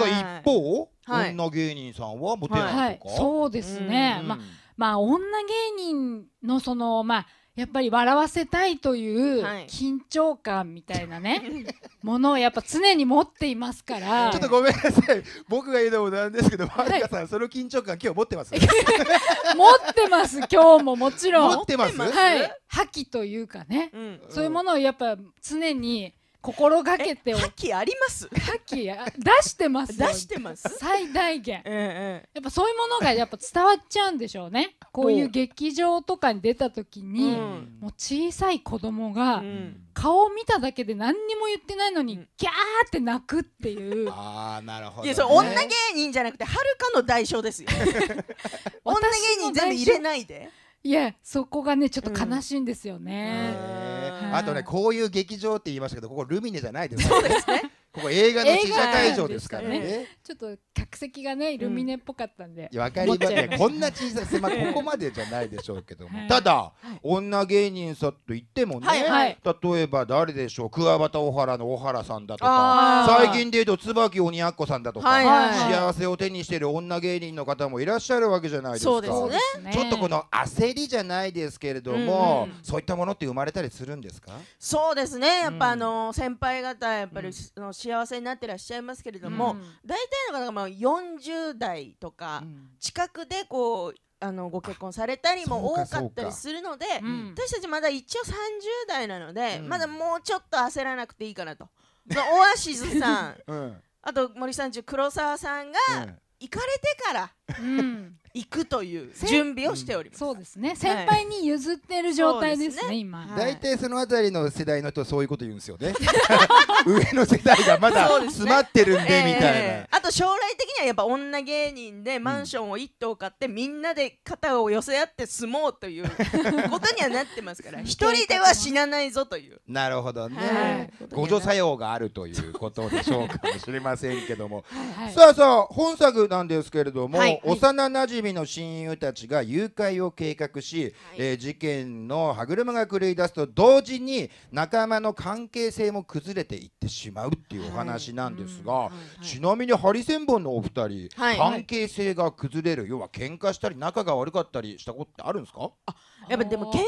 が一方、はい、女芸人さんはモテないとか、はい、そうですね、うん、まあまあ女芸人のそのまあやっぱり笑わせたいという緊張感みたいなね、はい、ものをやっぱ常に持っていますからちょっとごめんなさい僕が言うのもなんですけどマリカさん、その緊張感今日持ってます 持ってます今日ももちろん持ってますはい覇気というかね、うん、そういうものをやっぱ常に心がけてお覇気あります覇気出してます出してます最大限、うんうん、やっぱそういうものがやっぱ伝わっちゃうんでしょうねこういう劇場とかに出た時に、うん、もう小さい子供が、顔を見ただけで何にも言ってないのに、うん、ギャーって泣くっていう ああなるほど、ね、いやそれ女芸人じゃなくてはるかの代償ですよ 女芸人全部入れないでいやそこがねちょっと悲しいんですよね、うん、あとねこういう劇場って言いましたけどここルミネじゃないですそねここ映画の試写会場ですからね、ね、ちょっと客席がねイルミネっぽかったんで、うん、分かりますねこんな小さい狭いここまでじゃないでしょうけども、はい、ただ、はい、女芸人さんといってもね、はいはい、例えば誰でしょう桑畑小原の小原さんだとか最近で言うと椿鬼奴さんだとか、はいはい、幸せを手にしている女芸人の方もいらっしゃるわけじゃないですか、ね、ちょっとこの焦りじゃないですけれども、うんうん、そういったものって生まれたりするんですかそうですねやっぱ、あの先輩方やっぱり、うん幸せになってらっしゃいますけれども、うん、大体の方がまあ40代とか近くでこう。あのご結婚されたりも多かったりするので、私たちまだ一応30代なので、うん、まだもうちょっと焦らなくていいかなと、まオアシスさん、うん、あと森さん中黒沢さんが行かれてから、行くという準備をしております、うん、そうですね先輩に譲ってる状態ですねはい、今大体そのあたりの世代の人はそういうこと言うんですよね 上の世代がまだ詰まってるんでみたいな、ねえー、あと将来的にはやっぱ女芸人でマンションを一棟買って、みんなで肩を寄せ合って住もうという ことにはなってますから一人では死なないぞというなるほどね、はい、互助作用があるということでしょうかもしれませんけども、はいはい、さあさあ本作なんですけれども、はい、幼なじテレの親友たちが誘拐を計画し、はい、えー、事件の歯車が狂い出すと同時に仲間の関係性も崩れていってしまうっていうお話なんですが、はい、ちなみにハリセンボンのお二人、関係性が崩れる要は喧嘩したり仲が悪かったりしたことってあるんですかあやっぱでも喧嘩は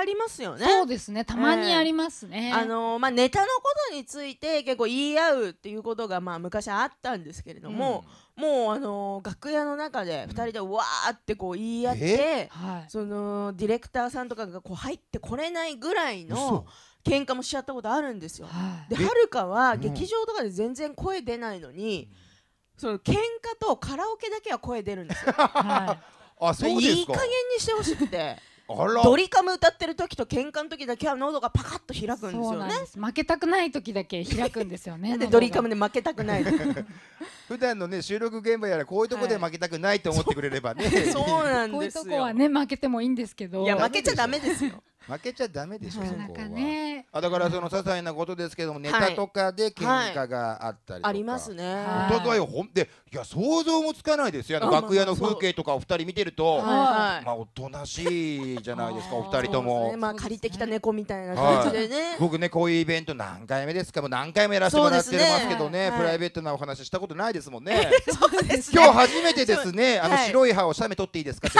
ありますよね。そうですね。たまにありますね。えー、あのー、まあネタのことについて結構言い合うっていうことがまあ昔あったんですけれども、うん、もうあのー、楽屋の中で二人でわーってこう言い合って、うん、そのディレクターさんとかがこう入ってこれないぐらいの。喧嘩もしちゃったことあるんですよ。はい、ではるかは劇場とかで全然声出ないのに、うん、その喧嘩とカラオケだけは声出るんですよ。はい、あそうですかいい加減にしてほしくて。ドリカム歌ってる時と喧嘩の時だけは喉がパカッと開くんですよね負けたくない時だけ開くんですよね でドリカムで負けたくない 普段のね収録現場やらこういうとこで負けたくないと思ってくれればね、は い、そうなんですこういうとこはね負けてもいいんですけどいや負けちゃダメですよ負けちゃダメでしょ、そこは、ね、あだからその些細なことですけども、ネタとかで喧嘩があったりとか、ありますねお互いほんでいや想像もつかないですよ楽屋の風景とかお二人見てると、まあおとなしいじゃないですか お二人とも、まあ借りてきた猫みたいな感じでね、僕ねこういうイベント何回目ですかもう何回もやらせてもらってますけどねプライベートなお話したことないですもんね 今日初めてですねあの白い歯を写メ撮っていいですかって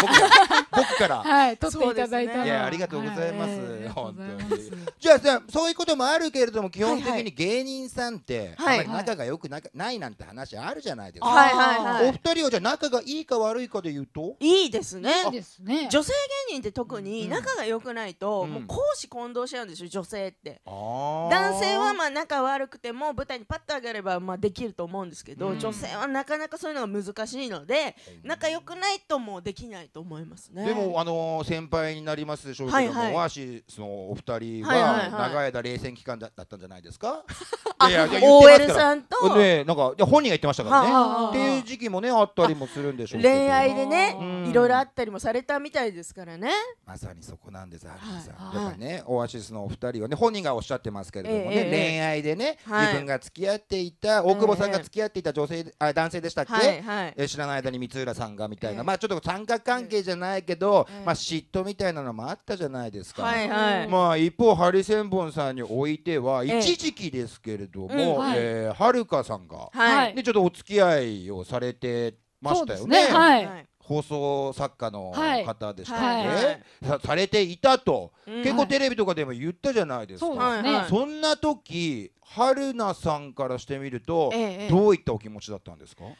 僕から、はい、撮っていただいたいやありがとうございますます、本当にじゃあさそういうこともあるけれども基本的に芸人さんって、はいはい、仲が良くなないなんて話あるじゃないですか、はいはいはい、お二人はじゃあ仲がいいか悪いかで言うといいですねいいですね女性芸人って特に仲が良くないと、うん、もう公私混同しちゃうんですよ女性って、男性はまあ仲悪くても舞台にパッと上がればまあできると思うんですけど、うん、女性はなかなかそういうのが難しいので仲良くないともうできないと思いますねでもあのー、先輩になります翔平はいはいナそのお二人は長い間冷戦期間だったんじゃないですか、い OL さんとねなんか本人が言ってましたからね、っていう時期もねあったりもするんでしょうけ恋愛でねいろいろあったりもされたみたいですからねまさにそこなんです、はい、やっぱりねオアシスのお二人はね本人がおっしゃってますけれどもね、ええ、恋愛でね、はい、自分が付き合っていた大久保さんが付き合っていた女性、え、あ男性でしたっけ、はいはい、え知らない間に光浦さんがみたいな、まあちょっと三角関係じゃないけど、まあ嫉妬みたいなのもあったじゃないですかですか、はいはい、まあ一方ハリセンボンさんにおいては一時期ですけれども、えはるかさんが、はい、でちょっとお付き合いをされてましたよね。ねはい、放送作家の方でしたっけ、はいさ、されていたと、うん、結構テレビとかでも言ったじゃないですか、はいね、そんな時春菜さんからしてみると、ええ、どういったお気持ちだったんですか、え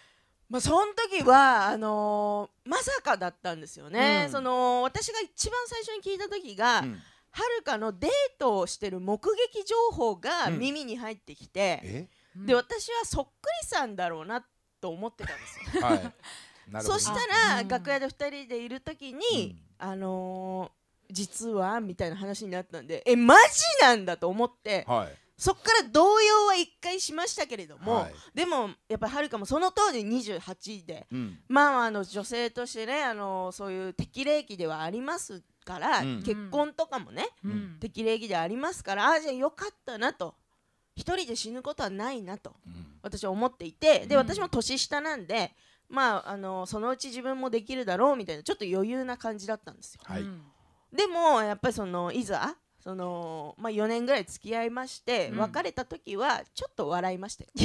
まあ、その時はあのー、まさかだったんですよね、うん、その私が一番最初に聞いた時が、うん、はるかのデートをしてる目撃情報が耳に入ってきて、うん、で私はそっくりさんだろうなと思ってたんですよ。はいそしたら、楽屋で2人でいる時に、うん、あのー、実はみたいな話になったんでえマジなんだと思って、はい、そこから動揺は1回しましたけれども、はい、でもやっぱりはるかもその当時28で、うん、まああの女性としてねあのそういう適齢期ではありますから、うん、結婚とかもね、うん、適齢期でありますからああじゃあよかったなと1人で死ぬことはないなと、私は思っていてで私も年下なんで、まああのそのうち自分もできるだろうみたいなちょっと余裕な感じだったんですよ。はい、でもやっぱりそのいざそのまあ、4年ぐらい付き合いまして、うん、別れた時はちょっと笑いました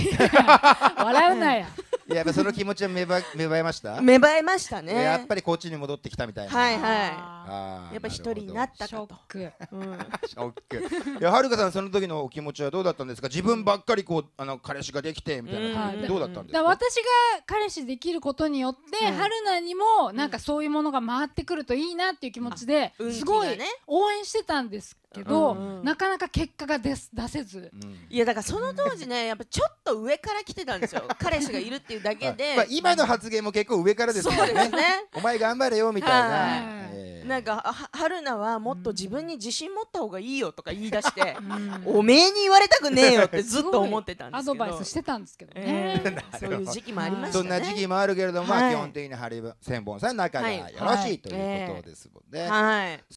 笑うなや やっぱその気持ちは芽生え芽生えました芽生えましたねやっぱりこっちに戻ってきたみたいなはいはいやっぱ一人になったかとショック、うん、ショックはるかさんその時のお気持ちはどうだったんですか自分ばっかりこうあの彼氏ができてみたいな、うん、どうだったんですか私が彼氏できることによってはるなにもなんかそういうものが回ってくるといいなっていう気持ちで、すごい応援してたんですけど、なかなか結果が出出せず、いやだからその当時ね やっぱちょっと上から来てたんですよ 彼氏がいるっていうだけで、まあ、今の発言も結構上からですからねねお前頑張れよみたいな。なんかは春菜はもっと自分に自信持った方がいいよとか言い出して、うん、おめえに言われたくねえよってずっと思ってたんですアドバイスしてたんですけどね、えー、そういう時期もありましたねそんな時期もあるけれども、まあ、基本的にハリセンボさん仲がよろしい、ということですもんね、はい、